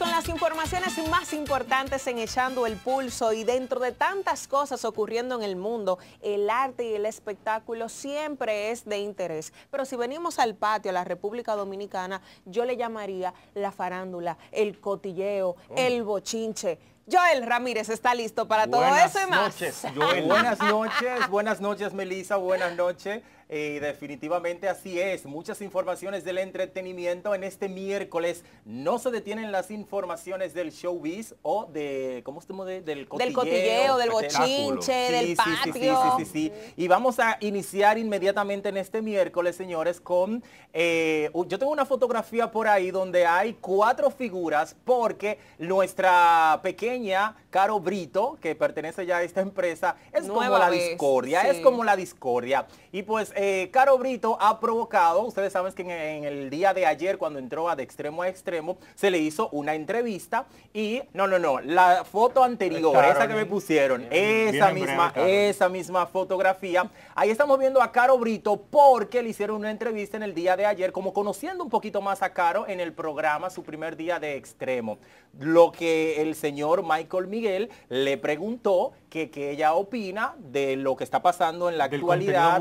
con las informaciones más importantes en Echando el Pulso y dentro de tantas cosas ocurriendo en el mundo, el arte y el espectáculo siempre es de interés. Pero si venimos al patio, a la República Dominicana, yo le llamaría la farándula, el cotilleo, oh. el bochinche Joel Ramírez está listo para todo eso y más. Noches, buenas noches, buenas noches Melisa, buenas noches. y eh, definitivamente así es. Muchas informaciones del entretenimiento en este miércoles. No se detienen las informaciones del showbiz o de, ¿cómo estamos? del cotilleo. Del del bochinche, del patio. Sí, sí, sí, Y vamos a iniciar inmediatamente en este miércoles, señores, con... Eh, yo tengo una fotografía por ahí donde hay cuatro figuras porque nuestra pequeña Caro Brito, que pertenece ya a esta empresa, es como la discordia, es como la discordia. Y pues eh, Caro Brito ha provocado, ustedes saben que en, el día de ayer cuando entró a de extremo a extremo, se le hizo una entrevista y, no, no, no, la foto anterior, esa que me pusieron, esa misma, esa misma fotografía, ahí estamos viendo a Caro Brito porque le hicieron una entrevista en el día de ayer, como conociendo un poquito más a Caro en el programa, su primer día de extremo. Lo que el señor Michael Miguel le preguntó que, ella opina de lo que está pasando en la actualidad.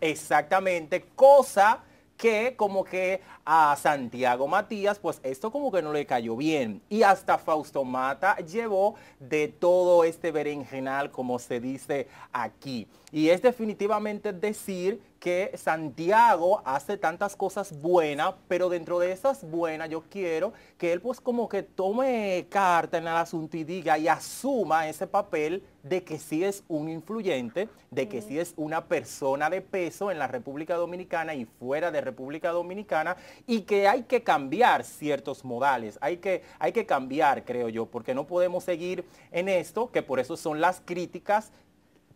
exactamente, cosa que como que a Santiago Matías, pues esto como que no le cayó bien. Y hasta Fausto Mata llevó de todo este berenjenal, como se dice aquí. Y es definitivamente decir que Santiago hace tantas cosas buenas, pero dentro de esas buenas yo quiero que él pues como que tome carta en el asunto y diga y asuma ese papel de que sí es un influyente, de que sí es una persona de peso en la República Dominicana y fuera de República Dominicana y que hay que cambiar ciertos modales, hay que, hay que cambiar, creo yo, porque no podemos seguir en esto, que por eso son las críticas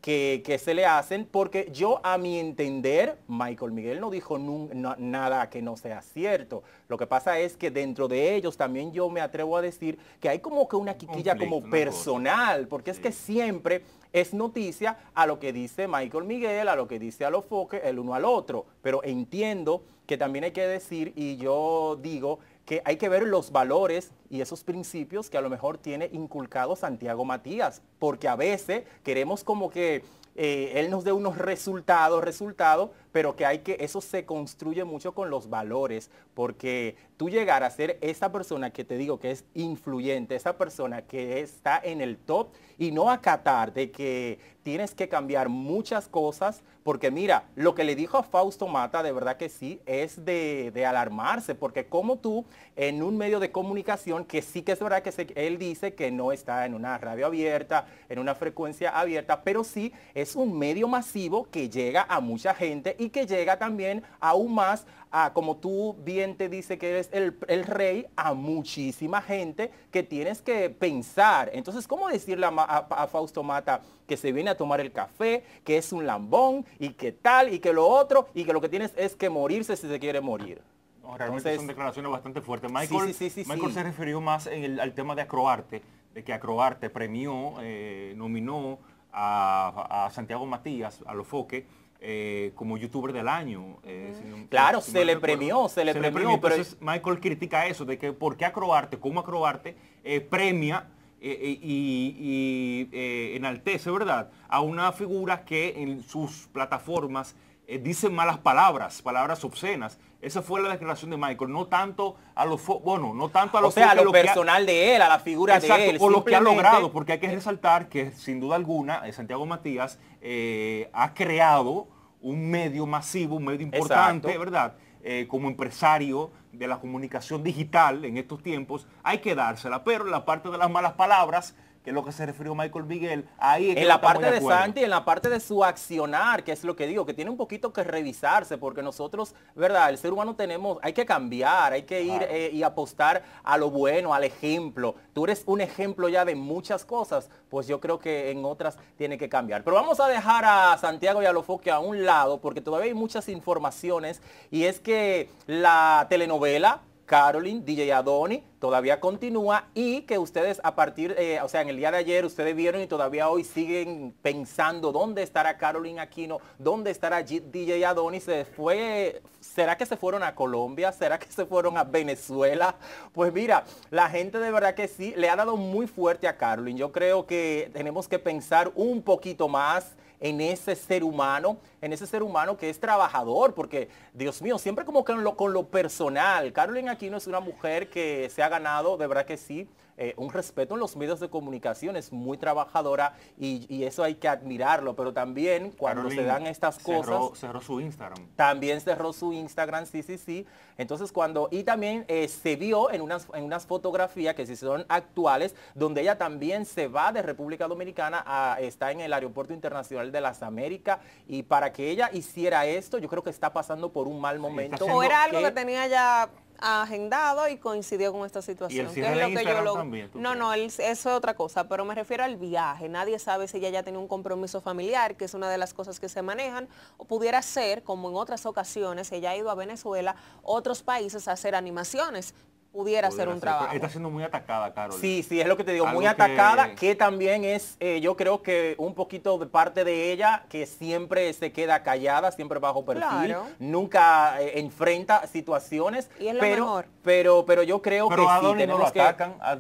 que, se le hacen, porque yo a mi entender, Michael Miguel no dijo nada que no sea cierto. Lo que pasa es que dentro de ellos también yo me atrevo a decir que hay como que una quiquilla como personal, porque es que siempre es noticia a lo que dice Michael Miguel, a lo que dice a los el uno al otro. Pero entiendo que también hay que decir, y yo digo, que hay que ver los valores y esos principios que a lo mejor tiene inculcado Santiago Matías, porque a veces queremos como que eh, él nos dé unos resultados, resultados, pero que hay que, eso se construye mucho con los valores, porque tú llegar a ser esa persona que te digo que es influyente, esa persona que está en el top y no acatar de que tienes que cambiar muchas cosas, porque mira, lo que le dijo a Fausto Mata, de verdad que sí, es de, alarmarse, porque como tú, en un medio de comunicación, que sí que es verdad que él dice que no está en una radio abierta, en una frecuencia abierta, pero sí es un medio masivo que llega a mucha gente y que llega también aún más a, como tú bien te dice que eres el, rey, a muchísima gente que tienes que pensar. Entonces, ¿cómo decirle a, Fausto Mata que se viene a tomar el café, que es un lambón y que tal y que lo otro y que lo que tienes es que morirse si se quiere morir? realmente son declaraciones bastante fuertes. Michael, Michael se refirió más en el, al tema de Acroarte, de que Acroarte premió, eh, nominó a, Santiago Matías, a Lofoque, eh, como youtuber del año. claro, se, le premió, se, le premió, pero... Michael critica eso, de que por qué acrobarte, cómo acrobarte eh, premia eh, eh, y, enaltece, ¿verdad? A una figura que en sus plataformas eh, dicen malas palabras, palabras obscenas. Esa fue la declaración de Michael, no tanto a los bueno, no tanto a los o sea, lo, personal de él, a la figura de él, o lo que ha logrado, porque hay que resaltar que sin duda alguna eh, Santiago Matías eh, ha creado un medio masivo, un medio importante, ¿verdad? como empresario de la comunicación digital en estos tiempos, hay que dársela, pero la parte de las malas palabras lo que se refirió Michael Miguel, ahí En la parte de, Santi, en la parte de su accionar, que es lo que digo, que tiene un poquito que revisarse, porque nosotros, ¿verdad? El ser humano tenemos, hay que cambiar, hay que ir eh, y apostar a lo bueno, al ejemplo. Tú eres un ejemplo ya de muchas cosas, pues yo creo que en otras tiene que cambiar. Pero vamos a dejar a Santiago y a Lofoque a un lado, porque todavía hay muchas informaciones, y es que la telenovela Carolyn DJ Adoni, todavía continúa y que ustedes a partir, eh, o sea, en el día de ayer ustedes vieron y todavía hoy siguen pensando dónde estará Carolyn Aquino, dónde estará DJ Adoni, se fue, ¿será que se fueron a Colombia? ¿Será que se fueron a Venezuela? Pues mira, la gente de verdad que sí, le ha dado muy fuerte a Caroline. Yo creo que tenemos que pensar un poquito más en ese ser humano, en ese ser humano que es trabajador, porque Dios mío, siempre como que con lo, personal. Carolyn Aquino es una mujer que se ha ganado, de verdad que sí, eh, un respeto en los medios de comunicación, es muy trabajadora y, eso hay que admirarlo, pero también cuando se dan estas cosas... Cerró, su Instagram. También cerró su Instagram, sí, sí, sí. Entonces cuando... Y también eh, se vio en unas, en unas fotografías que sí son actuales, donde ella también se va de República Dominicana a... Está en el Aeropuerto Internacional de las Américas y para que ella hiciera esto, yo creo que está pasando por un mal momento. o era algo que tenía ya agendado y coincidió con esta situación. No, no, eso es otra cosa, pero me refiero al viaje. Nadie sabe si ella ya tenía un compromiso familiar, que es una de las cosas que se manejan, o pudiera ser, como en otras ocasiones, ella ha ido a Venezuela, otros países a hacer animaciones pudiera, ser un trabajo. Está siendo muy atacada, Carol. Sí, sí, es lo que te digo, muy atacada, que... también es, eh, yo creo que un poquito de parte de ella, que siempre se queda callada, siempre bajo perfil, nunca eh, enfrenta situaciones. Y es lo pero, Pero, yo creo que no lo atacan, a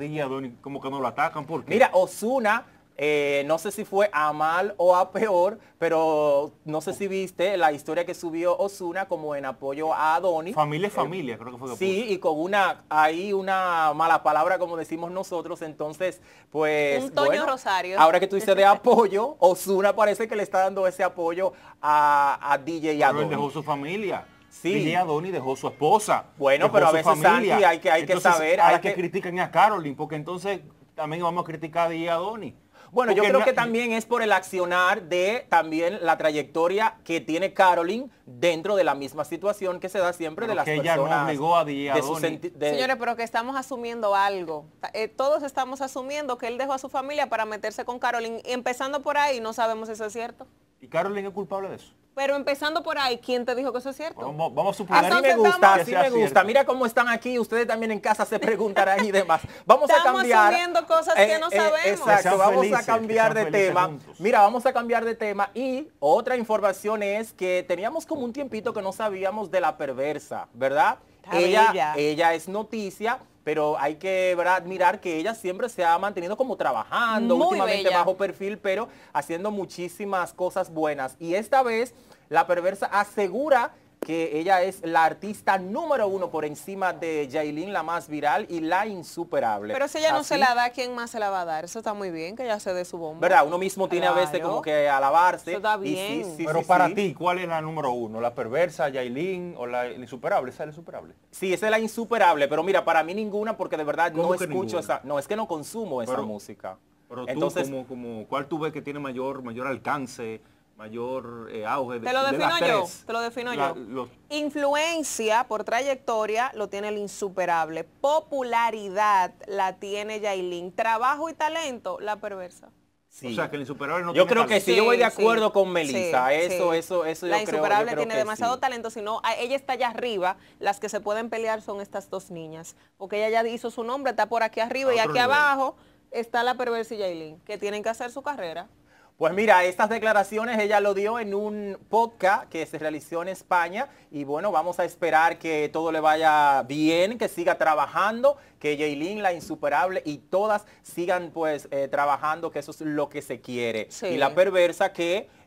como que no lo atacan, ¿por Mira, Osuna eh, no sé si fue a mal o a peor, pero no sé si viste la historia que subió Osuna como en apoyo a Donnie Familia es eh, familia, creo que fue. sí, y con una, ahí una mala palabra como decimos nosotros, entonces, pues... Un Rosario. Ahora que tú dices de apoyo, Osuna parece que le está dando ese apoyo a, DJ y a dejó su familia. Sí. DJ Adoni dejó su esposa. Bueno, pero a veces hay que, hay que saber. Hay que, criticar a Carolyn, porque entonces también vamos a criticar a DJ Donnie bueno, yo creo que también es por el accionar de también la trayectoria que tiene Caroline dentro de la misma situación que se da siempre de las que Ella no a Señores, pero que estamos asumiendo algo. Eh, todos estamos asumiendo que él dejó a su familia para meterse con Caroline. Empezando por ahí, no sabemos si eso es cierto. ¿Y Carolyn es culpable de eso? Pero empezando por ahí, ¿quién te dijo que eso es cierto? Vamos, a suponer. Así me gusta, así me gusta. Mira cómo están aquí, ustedes también en casa se preguntarán y demás. Vamos a cambiar. Estamos cosas que eh, no eh, sabemos. Exacto, vamos a cambiar de tema. Mira, vamos a cambiar de tema y otra información es que teníamos como un tiempito que no sabíamos de la perversa, ¿verdad? Ella, ella es noticia pero hay que admirar que ella siempre se ha mantenido como trabajando, últimamente bajo perfil, pero haciendo muchísimas cosas buenas. Y esta vez la perversa asegura que ella es la artista número uno por encima de Jailin, la más viral y la insuperable. Pero si ella no se la da, ¿quién más se la va a dar? Eso está muy bien, que ella se dé su bomba. ¿Verdad? Uno mismo tiene a veces como que alabarse. Eso está bien. Pero para ti, ¿cuál es la número uno? ¿La perversa, Jailin o la, insuperable? ¿Esa es la insuperable? Sí, esa es la insuperable, pero mira, para mí ninguna porque de verdad no escucho esa... No, es que no consumo esa música. Pero Entonces, como, ¿cuál tú ves que tiene mayor, mayor alcance? mayor eh, auge de, te lo defino yo, Te lo defino yo. Influencia por trayectoria lo tiene el insuperable. Popularidad la tiene Yailin. Trabajo y talento, la perversa. O sea, que el insuperable no Yo creo que sí, yo voy de acuerdo con Melissa. eso, eso, eso La insuperable tiene demasiado talento, si no, ella está allá arriba. Las que se pueden pelear son estas dos niñas. Porque ella ya hizo su nombre, está por aquí arriba y aquí abajo está la perversa y Yailin, que tienen que hacer su carrera. Pues mira, estas declaraciones ella lo dio en un podcast que se realizó en España y bueno, vamos a esperar que todo le vaya bien, que siga trabajando que Jaylin, la insuperable y todas sigan pues eh, trabajando, que eso es lo que se quiere. Y la perversa eh,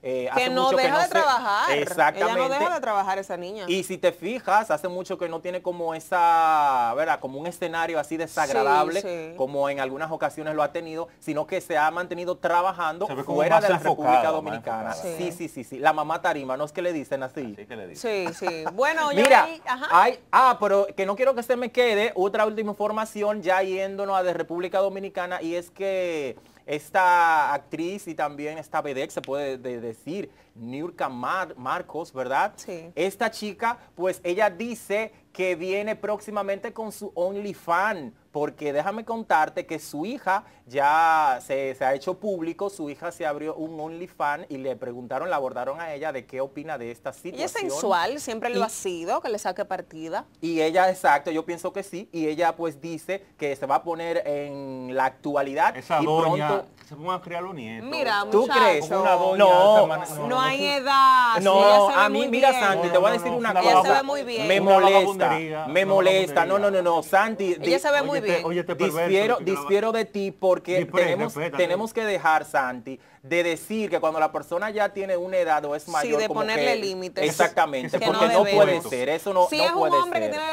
que... hace no mucho que no de trabajar. Exactamente. Ella no deja de trabajar esa niña. Y si te fijas, hace mucho que no tiene como esa, ¿verdad? Como un escenario así desagradable, como en algunas ocasiones lo ha tenido, sino que se ha mantenido trabajando fuera de la República Dominicana. Sí. sí. sí, sí, La mamá tarima, no es que le dicen así. Sí, que le dicen. Sí, sí. Bueno, Mira, ajá. ah, pero que no quiero que se me quede otra última forma ya yéndonos a de República Dominicana y es que esta actriz y también esta vedette, se puede decir, Niurka Mar Marcos, ¿verdad? Esta chica, pues ella dice que viene próximamente con su Fan porque déjame contarte que su hija ya se, se ha hecho público, su hija se abrió un OnlyFans y le preguntaron, la abordaron a ella de qué opina de esta situación. Y es sensual, siempre lo ha sido, que le saque partida. Y ella, exacto, yo pienso que sí, y ella pues dice que se va a poner en la actualidad. Esa y doña, pronto... se van a criar los nietos. Mira, ¿Tú crees? no, no, hay edad. No, a mí, mira Santi, te voy a decir una cosa. Ella se ve muy bien. Me molesta, me molesta. No, no, no, no, Santi. Ella se ve muy te de ti porque tenemos, tenemos que dejar, Santi, de decir que cuando la persona ya tiene una edad o es mayor. de ponerle límites. Exactamente, porque no, puede ser. Eso no, puede ser. es un hombre que tiene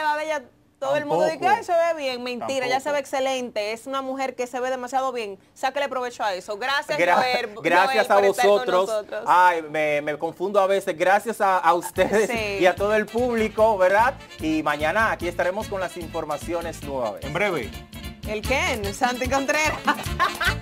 todo el mundo dice, ay, se ve bien, mentira, ya se ve excelente, es una mujer que se ve demasiado bien, sáquele provecho a eso. Gracias, Gracias a vosotros. Ay, me, confundo a veces, gracias a, ustedes y a todo el público, ¿verdad? Y mañana aquí estaremos con las informaciones nuevas. En breve. ¿El Ken? Santi Contreras.